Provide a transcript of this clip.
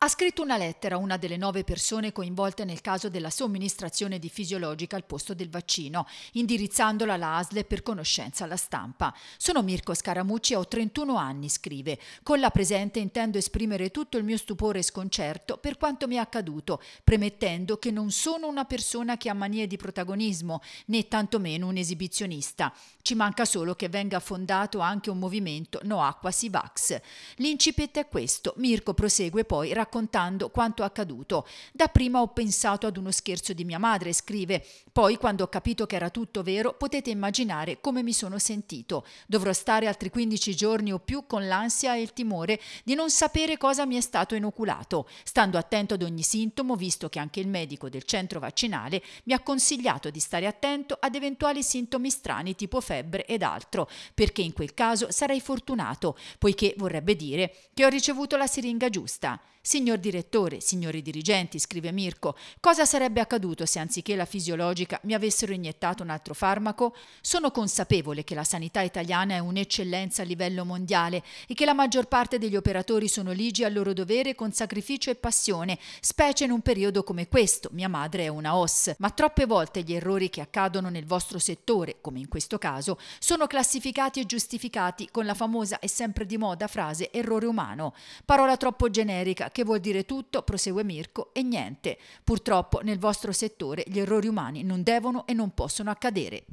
Ha scritto una lettera a una delle nove persone coinvolte nel caso della somministrazione di fisiologica al posto del vaccino, indirizzandola alla ASLE per conoscenza alla stampa. Sono Mirko Scaramucci e ho 31 anni, scrive. Con la presente intendo esprimere tutto il mio stupore e sconcerto per quanto mi è accaduto, premettendo che non sono una persona che ha manie di protagonismo, né tantomeno un esibizionista. Ci manca solo che venga fondato anche un movimento No Acqua Sivax. L'incipit è questo. Mirko prosegue poi raccontando raccontando quanto accaduto. Dapprima ho pensato ad uno scherzo di mia madre, scrive. Poi, quando ho capito che era tutto vero, potete immaginare come mi sono sentito. Dovrò stare altri 15 giorni o più con l'ansia e il timore di non sapere cosa mi è stato inoculato, stando attento ad ogni sintomo, visto che anche il medico del centro vaccinale mi ha consigliato di stare attento ad eventuali sintomi strani tipo febbre ed altro, perché in quel caso sarei fortunato, poiché vorrebbe dire che ho ricevuto la siringa giusta. Si Signor direttore, signori dirigenti, scrive Mirko, cosa sarebbe accaduto se anziché la fisiologica mi avessero iniettato un altro farmaco? Sono consapevole che la sanità italiana è un'eccellenza a livello mondiale e che la maggior parte degli operatori sono ligi al loro dovere con sacrificio e passione, specie in un periodo come questo. Mia madre è una OS, ma troppe volte gli errori che accadono nel vostro settore, come in questo caso, sono classificati e giustificati con la famosa e sempre di moda frase errore umano, parola troppo generica che vuol dire tutto, prosegue Mirko, e niente. Purtroppo nel vostro settore gli errori umani non devono e non possono accadere.